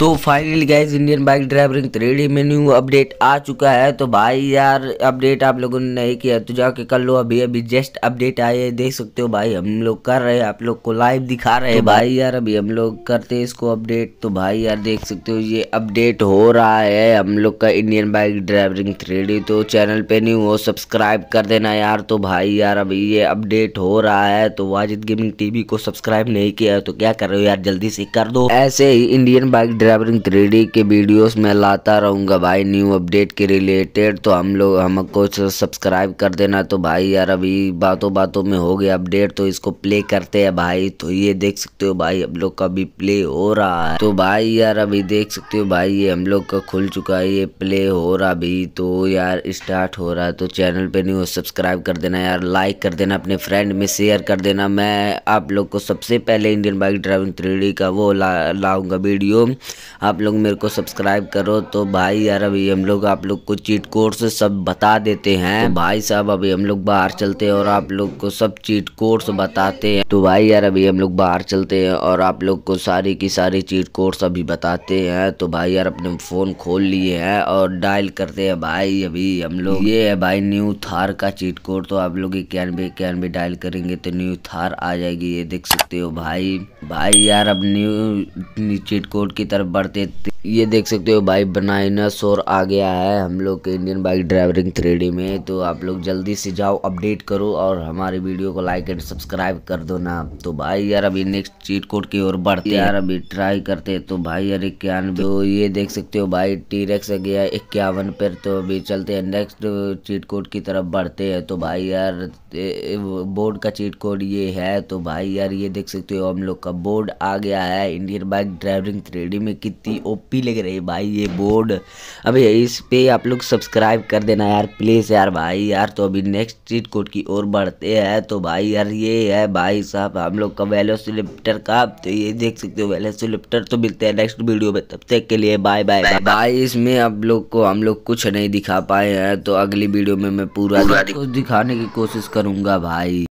तो final guys Indian bike driving ready menu update आ चुका है तो भाई यार अपडेट आप लोगों ने नहीं किया तो जाके कर लो अभी अभी जस्ट अपडेट आए है देख सकते हो भाई हम लोग कर रहे हैं आप लोग को लाइव दिखा रहे हैं तो भाई यार अभी हम लोग करते हैं इसको अपडेट तो भाई यार देख सकते हो ये अपडेट हो रहा है हम लोग का इंडियन बाइक ड्राइविंग थ्रेडी तो चैनल पे न्यू हो सब्सक्राइब कर देना यार तो भाई यार अभी ये अपडेट हो रहा है तो वाजिद गेमिंग टीवी को सब्सक्राइब नहीं किया तो क्या कर रहे हो यार जल्दी से कर दो ऐसे ही इंडियन बाइक ट्रैवलिंग थ्री के वीडियोस में लाता रहूँगा भाई न्यू अपडेट के रिलेटेड तो हम लोग हमको सब्सक्राइब कर देना तो भाई यार अभी बातों बातों में हो गया अपडेट तो इसको प्ले करते हैं भाई तो ये देख सकते हो भाई हम लोग का भी प्ले हो रहा है तो भाई यार अभी देख सकते हो भाई ये हम लोग का खुल चुका है ये प्ले हो रहा अभी तो यार स्टार्ट हो रहा है तो चैनल पर न्यू सब्सक्राइब कर देना यार लाइक कर देना अपने फ्रेंड में शेयर कर देना मैं आप लोग को सबसे पहले इंडियन बाइक ड्राइविंग थ्री का वो ला लाऊंगा वीडियो आप लोग मेरे को सब्सक्राइब करो तो भाई यार अभी हम लोग आप लोग को चीट कोड से सब बता देते हैं तो भाई साहब अभी हम लोग बाहर चलते हैं और आप लोग को सब चीट से बताते हैं तो भाई यार अभी हम लोग बाहर चलते हैं और आप लोग को सारी की सारी चीट कोड्स अभी बताते हैं तो भाई यार अपने फ़ोन खोल लिए हैं और डायल करते हैं भाई अभी हम लोग ये है भाई न्यू थार का चीट कोड तो आप लोग इक्यानवे इक्यानवे डायल करेंगे तो न्यू थार आ जाएगी ये देख सकते हो भाई भाई यार अब न्यू चीट कोड की तरफ बढ़ते ये देख सकते हो भाई बनाइना शोर आ गया है हम लोग के इंडियन बाइक ड्राइविंग थ्री में तो आप लोग जल्दी से जाओ अपडेट करो और हमारे वीडियो को लाइक एंड सब्सक्राइब कर दो ना तो भाई यार अभी नेक्स्ट चीट कोड की ओर बढ़ते यार अभी ट्राई करते तो भाई यार इक्यानवे तो ये देख सकते हो भाई टी रेक्स गया इक्यावन पर तो अभी चलते हैं नेक्स्ट चीट कोड की तरफ बढ़ते हैं तो भाई यार बोर्ड का चीट कोड ये है तो भाई यार ये देख सकते हो हम लोग का बोर्ड आ गया है इंडियन बाइक ड्राइविंग थ्री में कितनी ओपी लग रही है भाई ये बोर्ड अभी इस पे आप लोग सब्सक्राइब कर देना यार प्लीज़ यार भाई यार तो अभी नेक्स्ट चीट कोड की ओर बढ़ते हैं तो भाई यार ये है भाई साहब हम लोग का सिलिप्टर का तो ये देख सकते हो सिलिप्टर तो मिलते हैं नेक्स्ट वीडियो में तब तक के लिए बाय बाय भाई इसमें आप लोग को हम लोग कुछ नहीं दिखा पाए हैं तो अगली वीडियो में मैं पूरा दिखाने की कोशिश करूँगा भाई